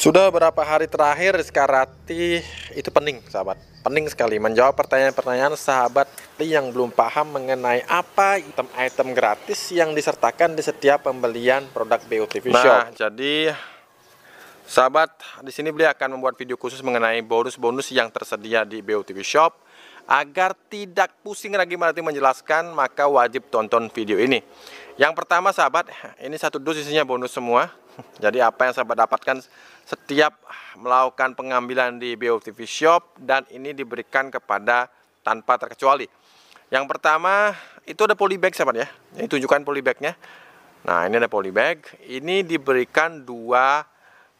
Sudah berapa hari terakhir Rizka Rati itu pening sahabat Pening sekali menjawab pertanyaan-pertanyaan sahabat yang belum paham mengenai apa item-item gratis yang disertakan di setiap pembelian produk BOTV Shop Nah jadi sahabat di sini beliau akan membuat video khusus mengenai bonus-bonus yang tersedia di BOTV Shop Agar tidak pusing lagi berarti menjelaskan maka wajib tonton video ini Yang pertama sahabat ini satu dus isinya bonus semua jadi apa yang saya dapatkan setiap melakukan pengambilan di BOTV Shop dan ini diberikan kepada tanpa terkecuali. Yang pertama itu ada polybag sahabat ya. Ini tunjukkan polybagnya. Nah ini ada polybag. Ini diberikan dua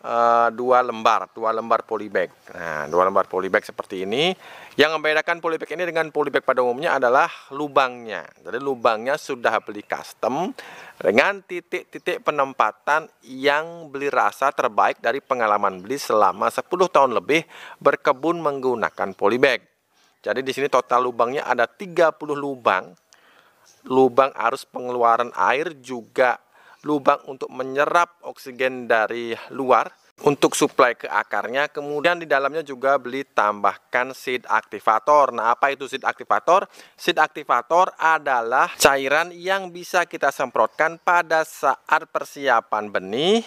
Eh, dua lembar, dua lembar polybag. Nah, dua lembar polybag seperti ini. Yang membedakan polybag ini dengan polybag pada umumnya adalah lubangnya. Jadi lubangnya sudah beli custom dengan titik-titik penempatan yang beli rasa terbaik dari pengalaman beli selama 10 tahun lebih berkebun menggunakan polybag. Jadi di sini total lubangnya ada 30 lubang. Lubang arus pengeluaran air juga lubang untuk menyerap oksigen dari luar untuk suplai ke akarnya. Kemudian di dalamnya juga beli tambahkan seed aktivator. Nah, apa itu seed aktivator? Seed aktivator adalah cairan yang bisa kita semprotkan pada saat persiapan benih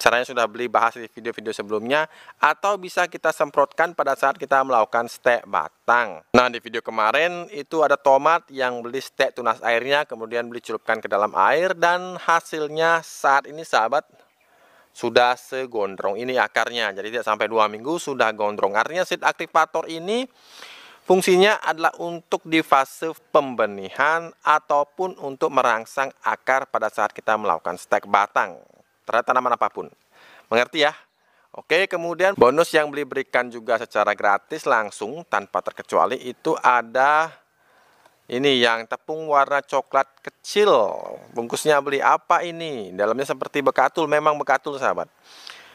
Caranya sudah beli bahas di video-video sebelumnya atau bisa kita semprotkan pada saat kita melakukan stek batang. Nah, di video kemarin itu ada tomat yang beli stek tunas airnya kemudian beli curupkan ke dalam air dan hasilnya saat ini sahabat sudah segondrong ini akarnya. Jadi tidak sampai dua minggu sudah gondrong. Artinya seed activator ini Fungsinya adalah untuk di fase pembenihan ataupun untuk merangsang akar pada saat kita melakukan stek batang terhadap tanaman apapun. Mengerti ya? Oke, kemudian bonus yang beli berikan juga secara gratis langsung tanpa terkecuali itu ada ini yang tepung warna coklat kecil. Bungkusnya beli apa ini? Dalamnya seperti bekatul, memang bekatul sahabat.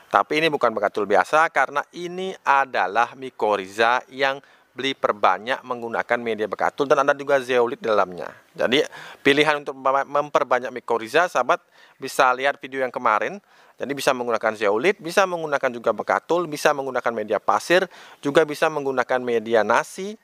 Tapi ini bukan bekatul biasa karena ini adalah mikoriza yang beli perbanyak menggunakan media bekatul dan ada juga zeolit dalamnya. Jadi pilihan untuk memperbanyak mikoriza sahabat bisa lihat video yang kemarin. Jadi bisa menggunakan zeolit, bisa menggunakan juga bekatul, bisa menggunakan media pasir, juga bisa menggunakan media nasi,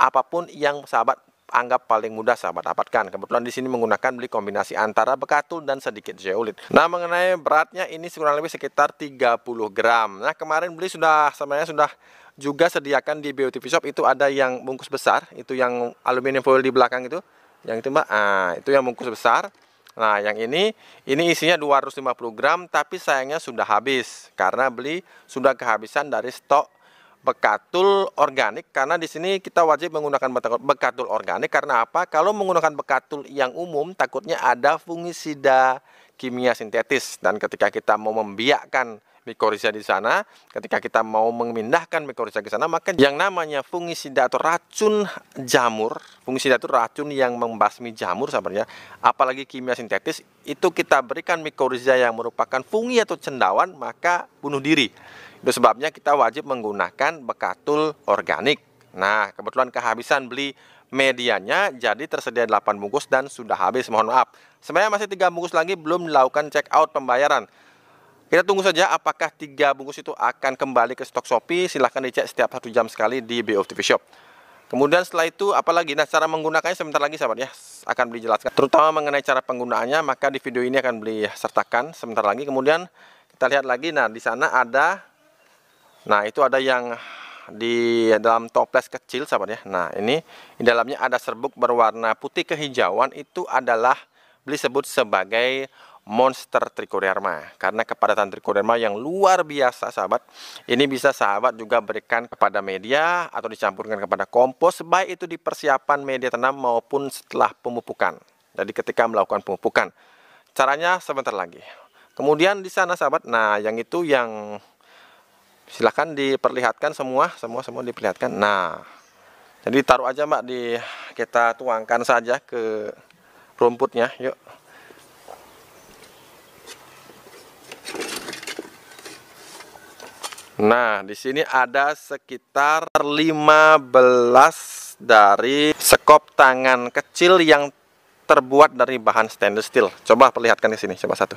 apapun yang sahabat anggap paling mudah sahabat dapatkan. Kebetulan di sini menggunakan beli kombinasi antara bekatul dan sedikit zeolit. Nah, mengenai beratnya ini kurang lebih sekitar 30 gram. Nah, kemarin beli sudah sebenarnya sudah juga sediakan di Beauty Shop itu ada yang bungkus besar, itu yang aluminium foil di belakang itu. Yang itu Mbak, ah, itu yang bungkus besar. Nah, yang ini ini isinya 250 gram tapi sayangnya sudah habis karena beli sudah kehabisan dari stok bekatul organik karena di sini kita wajib menggunakan bekatul organik karena apa? Kalau menggunakan bekatul yang umum takutnya ada fungisida kimia sintetis dan ketika kita mau membiakkan mikoriza di sana, ketika kita mau memindahkan mikoriza ke sana, maka yang namanya fungisida atau racun jamur, fungisida itu racun yang membasmi jamur sebenarnya, apalagi kimia sintetis, itu kita berikan mikoriza yang merupakan fungi atau cendawan, maka bunuh diri. Itu sebabnya kita wajib menggunakan bekatul organik. Nah, kebetulan kehabisan beli medianya jadi tersedia 8 bungkus dan sudah habis mohon maaf sebenarnya masih tiga bungkus lagi belum dilakukan check out pembayaran kita tunggu saja apakah tiga bungkus itu akan kembali ke stok Shopee silahkan dicek setiap satu jam sekali di BO Shop kemudian setelah itu apalagi nah cara menggunakannya sebentar lagi sahabat ya akan dijelaskan terutama mengenai cara penggunaannya maka di video ini akan beli sertakan sebentar lagi kemudian kita lihat lagi nah di sana ada Nah, itu ada yang di dalam toples kecil sahabat ya. Nah, ini di dalamnya ada serbuk berwarna putih kehijauan itu adalah beli sebut sebagai monster trichoderma karena kepadatan trichoderma yang luar biasa sahabat ini bisa sahabat juga berikan kepada media atau dicampurkan kepada kompos baik itu di persiapan media tanam maupun setelah pemupukan jadi ketika melakukan pemupukan caranya sebentar lagi kemudian di sana sahabat nah yang itu yang silahkan diperlihatkan semua semua semua diperlihatkan nah jadi taruh aja mbak di kita tuangkan saja ke rumputnya yuk Nah, di sini ada sekitar 15 dari sekop tangan kecil yang terbuat dari bahan stainless steel. Coba perlihatkan di sini, coba satu.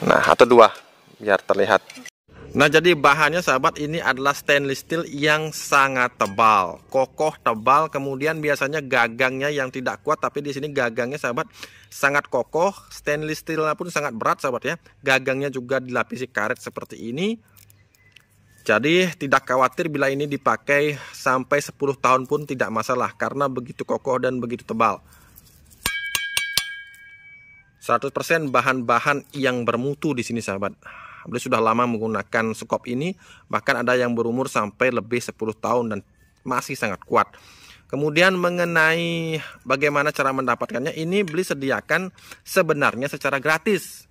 Nah, atau dua biar terlihat Nah jadi bahannya sahabat ini adalah stainless steel yang sangat tebal, kokoh tebal, kemudian biasanya gagangnya yang tidak kuat, tapi di sini gagangnya sahabat sangat kokoh, stainless steelnya pun sangat berat sahabat ya, gagangnya juga dilapisi karet seperti ini. Jadi tidak khawatir bila ini dipakai sampai 10 tahun pun tidak masalah karena begitu kokoh dan begitu tebal. 100% bahan-bahan yang bermutu di sini sahabat. Beliau sudah lama menggunakan skop ini, bahkan ada yang berumur sampai lebih 10 tahun dan masih sangat kuat. Kemudian mengenai bagaimana cara mendapatkannya, ini beli sediakan sebenarnya secara gratis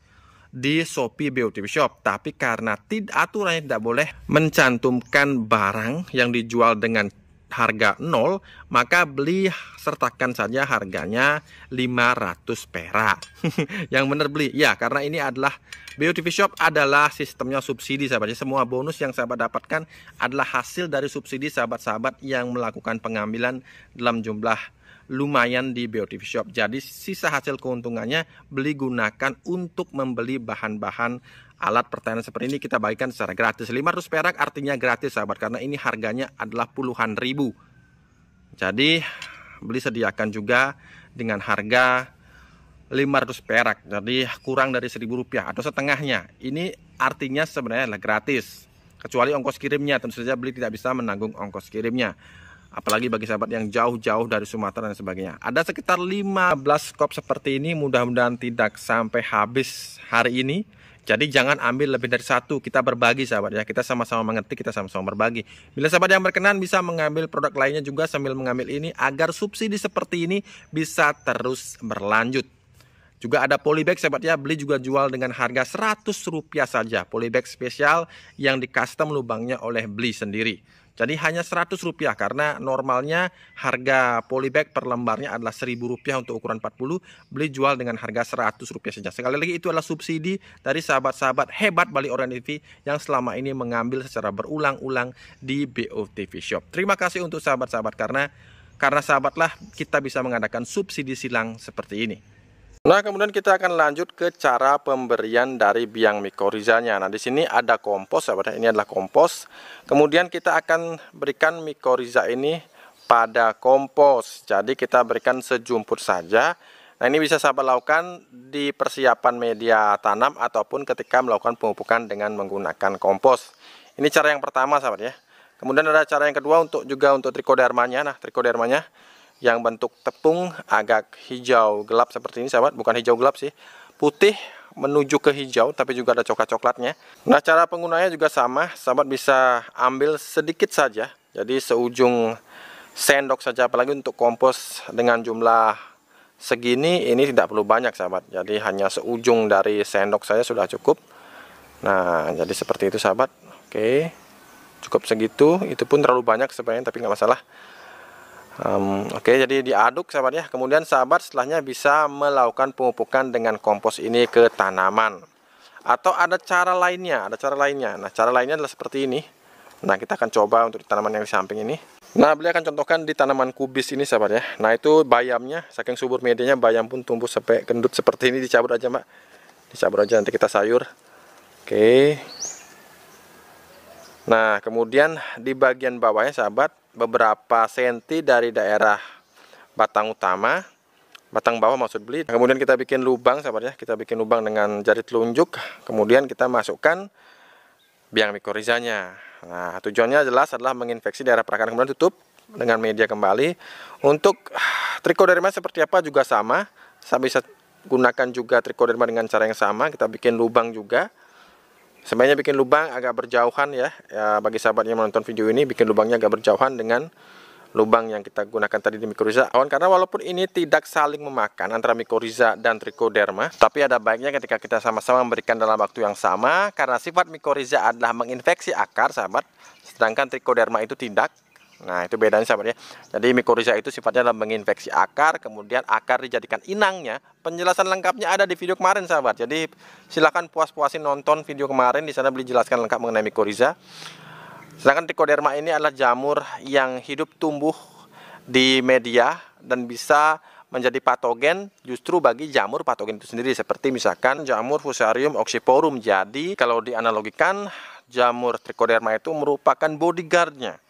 di Shopee Beauty Shop. Tapi karena tidak aturannya tidak boleh mencantumkan barang yang dijual dengan harga 0, maka beli sertakan saja harganya 500 perak. yang benar beli. Ya, karena ini adalah beauty Shop adalah sistemnya subsidi sahabat. semua bonus yang sahabat dapatkan adalah hasil dari subsidi sahabat-sahabat yang melakukan pengambilan dalam jumlah lumayan di beauty Shop. Jadi sisa hasil keuntungannya beli gunakan untuk membeli bahan-bahan alat pertanian seperti ini kita bagikan secara gratis. 500 perak artinya gratis sahabat karena ini harganya adalah puluhan ribu. Jadi beli sediakan juga dengan harga 500 perak. Jadi kurang dari 1000 rupiah atau setengahnya. Ini artinya sebenarnya adalah gratis. Kecuali ongkos kirimnya, tentu saja beli tidak bisa menanggung ongkos kirimnya apalagi bagi sahabat yang jauh-jauh dari Sumatera dan sebagainya. Ada sekitar 15 kop seperti ini, mudah-mudahan tidak sampai habis hari ini. Jadi jangan ambil lebih dari satu. Kita berbagi sahabat ya. Kita sama-sama mengerti, kita sama-sama berbagi. Bila sahabat yang berkenan bisa mengambil produk lainnya juga sambil mengambil ini agar subsidi seperti ini bisa terus berlanjut. Juga ada polybag sahabat ya, beli juga jual dengan harga rp rupiah saja. Polybag spesial yang di custom lubangnya oleh beli sendiri. Jadi hanya seratus rupiah karena normalnya harga polybag per lembarnya adalah seribu rupiah untuk ukuran 40, beli jual dengan harga seratus rupiah saja. Sekali lagi itu adalah subsidi dari sahabat-sahabat hebat Bali Orient TV yang selama ini mengambil secara berulang-ulang di BOTV Shop. Terima kasih untuk sahabat-sahabat karena karena sahabatlah kita bisa mengadakan subsidi silang seperti ini. Nah, kemudian kita akan lanjut ke cara pemberian dari biang mikorizanya. Nah, di sini ada kompos, sahabat. Ya, ini adalah kompos. Kemudian kita akan berikan mikoriza ini pada kompos. Jadi kita berikan sejumput saja. Nah, ini bisa sahabat lakukan di persiapan media tanam ataupun ketika melakukan pemupukan dengan menggunakan kompos. Ini cara yang pertama, sahabat ya. Kemudian ada cara yang kedua untuk juga untuk trikodermanya. Nah, trikodermanya yang bentuk tepung agak hijau gelap seperti ini sahabat bukan hijau gelap sih putih menuju ke hijau tapi juga ada coklat-coklatnya nah cara penggunanya juga sama sahabat bisa ambil sedikit saja jadi seujung sendok saja apalagi untuk kompos dengan jumlah segini ini tidak perlu banyak sahabat jadi hanya seujung dari sendok saya sudah cukup nah jadi seperti itu sahabat oke cukup segitu itu pun terlalu banyak sebenarnya tapi nggak masalah Um, Oke, okay, jadi diaduk sahabat ya. Kemudian sahabat setelahnya bisa melakukan pemupukan dengan kompos ini ke tanaman. Atau ada cara lainnya, ada cara lainnya. Nah, cara lainnya adalah seperti ini. Nah, kita akan coba untuk di tanaman yang di samping ini. Nah, beliau akan contohkan di tanaman kubis ini sahabat ya. Nah, itu bayamnya, saking subur medianya bayam pun tumbuh sampai kendut seperti ini dicabut aja, Mbak. Dicabut aja nanti kita sayur. Oke. Okay. Nah, kemudian di bagian bawahnya sahabat beberapa senti dari daerah batang utama batang bawah maksud beli kemudian kita bikin lubang sahabat ya, kita bikin lubang dengan jari telunjuk kemudian kita masukkan biang mikorizanya nah tujuannya jelas adalah menginfeksi daerah perakan kemudian tutup dengan media kembali untuk ah, trichoderma seperti apa juga sama saya bisa gunakan juga trichoderma dengan cara yang sama kita bikin lubang juga sebaiknya bikin lubang agak berjauhan ya. ya bagi sahabat yang menonton video ini bikin lubangnya agak berjauhan dengan lubang yang kita gunakan tadi di mikoriza kawan karena walaupun ini tidak saling memakan antara mikoriza dan trichoderma tapi ada baiknya ketika kita sama-sama memberikan dalam waktu yang sama karena sifat mikoriza adalah menginfeksi akar sahabat sedangkan trichoderma itu tidak Nah, itu bedanya sama dia. Jadi mikoriza itu sifatnya adalah menginfeksi akar, kemudian akar dijadikan inangnya. Penjelasan lengkapnya ada di video kemarin, sahabat. Jadi silahkan puas-puasin nonton video kemarin di sana beli jelaskan lengkap mengenai mikoriza. Sedangkan trichoderma ini adalah jamur yang hidup tumbuh di media dan bisa menjadi patogen justru bagi jamur patogen itu sendiri seperti misalkan jamur Fusarium oxyporum. Jadi kalau dianalogikan jamur trichoderma itu merupakan bodyguardnya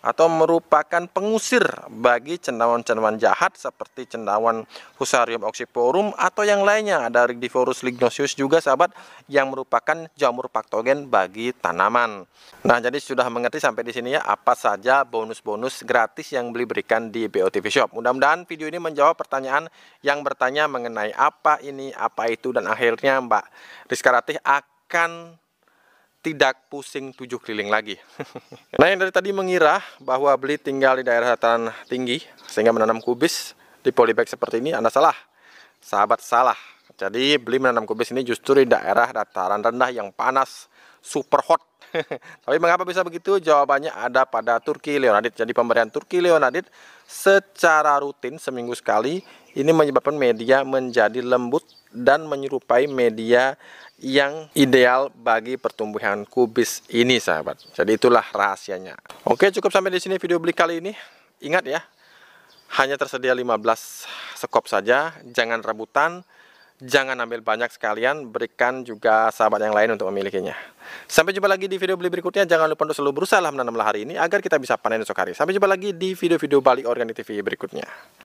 atau merupakan pengusir bagi cendawan-cendawan jahat seperti cendawan Fusarium oxyporum atau yang lainnya ada Rigdiforus lignosius juga sahabat yang merupakan jamur paktogen bagi tanaman. Nah, jadi sudah mengerti sampai di sini ya apa saja bonus-bonus gratis yang beli berikan di BOTV Shop. Mudah-mudahan video ini menjawab pertanyaan yang bertanya mengenai apa ini, apa itu dan akhirnya Mbak Rizka Ratih akan tidak pusing tujuh keliling lagi. nah yang dari tadi mengira bahwa beli tinggal di daerah dataran tinggi sehingga menanam kubis di polybag seperti ini Anda salah. Sahabat salah. Jadi beli menanam kubis ini justru di daerah dataran rendah yang panas, super hot. Tapi mengapa bisa begitu? Jawabannya ada pada Turki Leonadit. Jadi pemberian Turki Leonadit secara rutin seminggu sekali ini menyebabkan media menjadi lembut dan menyerupai media yang ideal bagi pertumbuhan kubis ini sahabat jadi itulah rahasianya oke cukup sampai di sini video beli kali ini ingat ya hanya tersedia 15 sekop saja jangan rebutan jangan ambil banyak sekalian berikan juga sahabat yang lain untuk memilikinya sampai jumpa lagi di video beli berikutnya jangan lupa untuk selalu berusaha menanamlah hari ini agar kita bisa panen esok hari sampai jumpa lagi di video-video Bali Organik TV berikutnya